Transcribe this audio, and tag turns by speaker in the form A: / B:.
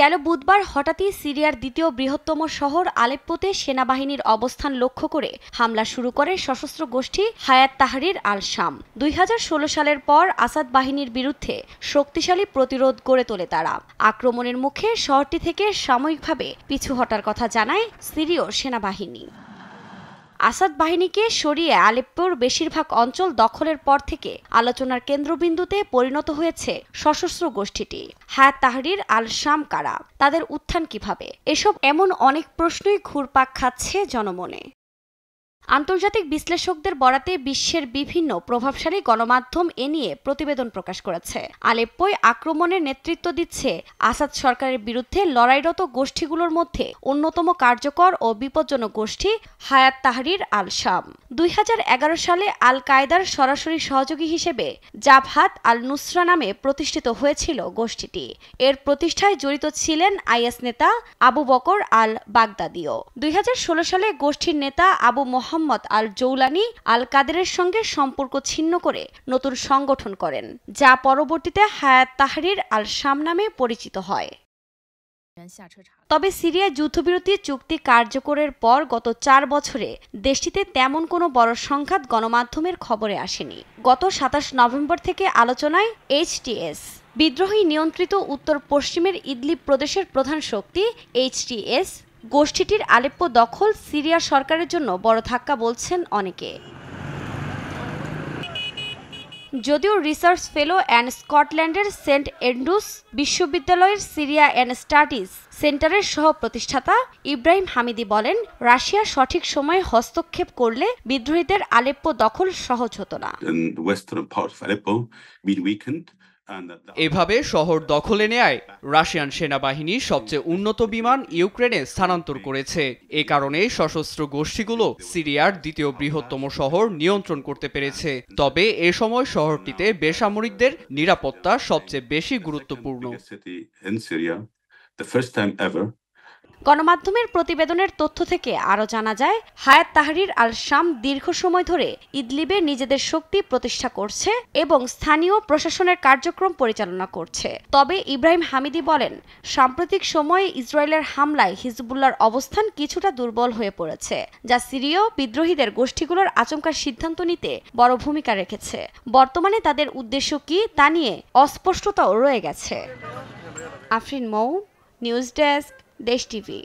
A: গেল বুধবার হঠাৎই সিরিয়ার দ্বিতীয় বৃহত্তম শহর আলেপ্পোতে সেনাবাহিনীর অবস্থান লক্ষ্য করে হামলা শুরু করে সশস্ত্র গোষ্ঠী হায়াত তাহারির আল শাম দুই সালের পর আসাদ বাহিনীর বিরুদ্ধে শক্তিশালী প্রতিরোধ গড়ে তোলে তারা আক্রমণের মুখে শহরটি থেকে সাময়িকভাবে পিছু হটার কথা জানায় সিরীয় সেনাবাহিনী আসাদ বাহিনীকে সরিয়ে আলেপ্পোর বেশিরভাগ অঞ্চল দখলের পর থেকে আলোচনার কেন্দ্রবিন্দুতে পরিণত হয়েছে সশস্ত্র গোষ্ঠীটি হায়াত তাহরির আল শাম কারা তাদের উত্থান কিভাবে এসব এমন অনেক প্রশ্নই ঘুরপাক খাচ্ছে জনমনে আন্তর্জাতিক বিশ্লেষকদের বরাতে বিশ্বের বিভিন্ন প্রভাবশালী গণমাধ্যম এ নিয়ে প্রতিবেদন প্রকাশ করেছে আলেপ্পোয় আক্রমণের নেতৃত্ব দিচ্ছে আসাদ সরকারের বিরুদ্ধে লড়াইরত গোষ্ঠীগুলোর মধ্যে অন্যতম কার্যকর ও বিপজ্জনক গোষ্ঠী হায়াত তাহরির আল শাম দুই সালে আল কায়দার সরাসরি সহযোগী হিসেবে জাভাত আল নুসরা নামে প্রতিষ্ঠিত হয়েছিল গোষ্ঠীটি এর প্রতিষ্ঠায় জড়িত ছিলেন আইএস নেতা আবু বকর আল বাগদাদিও দুই সালে গোষ্ঠীর নেতা আবু মোহাম্মদ মোহাম্মদ আল জৌলানি আল কাদেরের সঙ্গে সম্পর্ক ছিন্ন করে নতুন সংগঠন করেন যা পরবর্তীতে হায়াত তাহরির আল শাম নামে পরিচিত হয় তবে সিরিয়া যুদ্ধবিরতি চুক্তি কার্যকরের পর গত চার বছরে দেশটিতে তেমন কোনো বড় সংঘাত গণমাধ্যমের খবরে আসেনি গত সাতাশ নভেম্বর থেকে আলোচনায় এইচটিএস বিদ্রোহী নিয়ন্ত্রিত উত্তর পশ্চিমের ইদলিব প্রদেশের প্রধান শক্তি এইচটিএস গোষ্ঠীটির আলেপ্প দখল সিরিয়া সরকারের জন্য বড় ধাক্কা বলছেন অনেকে যদিও রিসার্চ ফেলো অ্যান্ড স্কটল্যান্ডের সেন্ট এন্ড্রুস বিশ্ববিদ্যালয়ের সিরিয়া অ্যান্ড স্টাডিজ সেন্টারের সহ প্রতিষ্ঠাতা ইব্রাহিম হামিদি বলেন রাশিয়া সঠিক সময়ে হস্তক্ষেপ করলে বিদ্রোহীদের আলেপ্প দখল সহজ হতো না
B: এভাবে শহর দখলে নেয় রাশিয়ান সেনাবাহিনী সবচেয়ে উন্নত বিমান ইউক্রেনে স্থানান্তর করেছে এ কারণে সশস্ত্র গোষ্ঠীগুলো সিরিয়ার দ্বিতীয় বৃহত্তম শহর নিয়ন্ত্রণ করতে পেরেছে তবে এ সময় শহরটিতে বেসামরিকদের নিরাপত্তা সবচেয়ে বেশি গুরুত্বপূর্ণ
A: গণমাধ্যমের প্রতিবেদনের তথ্য থেকে আরও জানা যায় হায়াত তাহরির আল শাম দীর্ঘ সময় ধরে ইদলিবে নিজেদের শক্তি প্রতিষ্ঠা করছে এবং স্থানীয় প্রশাসনের কার্যক্রম পরিচালনা করছে তবে ইব্রাহিম হামিদি বলেন সাম্প্রতিক সময়ে ইসরায়েলের হামলায় হিজবুল্লার অবস্থান কিছুটা দুর্বল হয়ে পড়েছে যা সিরীয় বিদ্রোহীদের গোষ্ঠীগুলোর আচমকার সিদ্ধান্ত নিতে বড় ভূমিকা রেখেছে বর্তমানে তাদের উদ্দেশ্য কি তা নিয়ে অস্পষ্টতাও রয়ে গেছে Afrin Mou news desk Desh TV